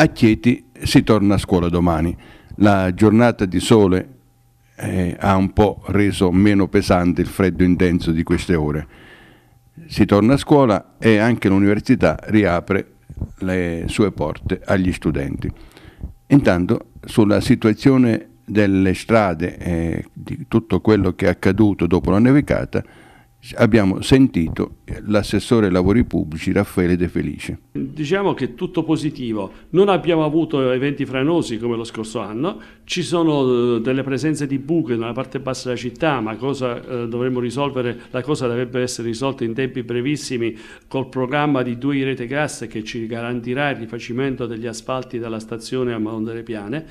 a Chieti si torna a scuola domani. La giornata di sole eh, ha un po' reso meno pesante il freddo intenso di queste ore. Si torna a scuola e anche l'università riapre le sue porte agli studenti. Intanto sulla situazione delle strade e eh, di tutto quello che è accaduto dopo la nevicata abbiamo sentito l'assessore ai lavori pubblici Raffaele De Felice. Diciamo che è tutto positivo, non abbiamo avuto eventi franosi come lo scorso anno, ci sono eh, delle presenze di buche nella parte bassa della città, ma cosa eh, dovremmo risolvere? La cosa dovrebbe essere risolta in tempi brevissimi col programma di due rete gas che ci garantirà il rifacimento degli asfalti dalla stazione a Madonna Piane.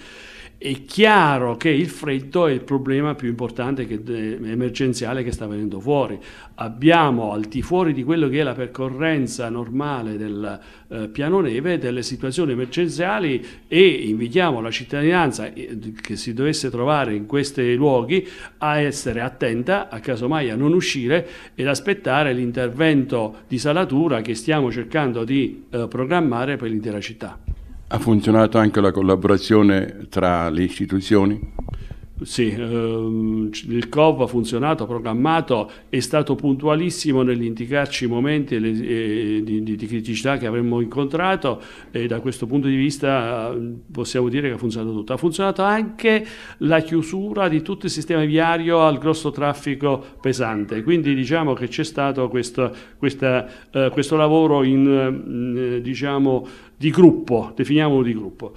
È chiaro che il freddo è il problema più importante che, eh, emergenziale che sta venendo fuori. Abbiamo al di fuori fuori di quello che è la percorrenza normale del eh, piano neve, delle situazioni emergenziali e invitiamo la cittadinanza eh, che si dovesse trovare in questi luoghi a essere attenta, a caso mai a non uscire ed aspettare l'intervento di salatura che stiamo cercando di eh, programmare per l'intera città. Ha funzionato anche la collaborazione tra le istituzioni? Sì, ehm, il COV ha funzionato, programmato, è stato puntualissimo nell'indicarci i momenti le, e, di, di, criticità che avremmo incontrato e da questo punto di vista eh, possiamo dire che ha funzionato tutto. Ha funzionato anche la chiusura di tutto il sistema viario al grosso traffico pesante, quindi diciamo che c'è stato questo, questa, eh, questo lavoro in, eh, diciamo, di gruppo, definiamolo di gruppo.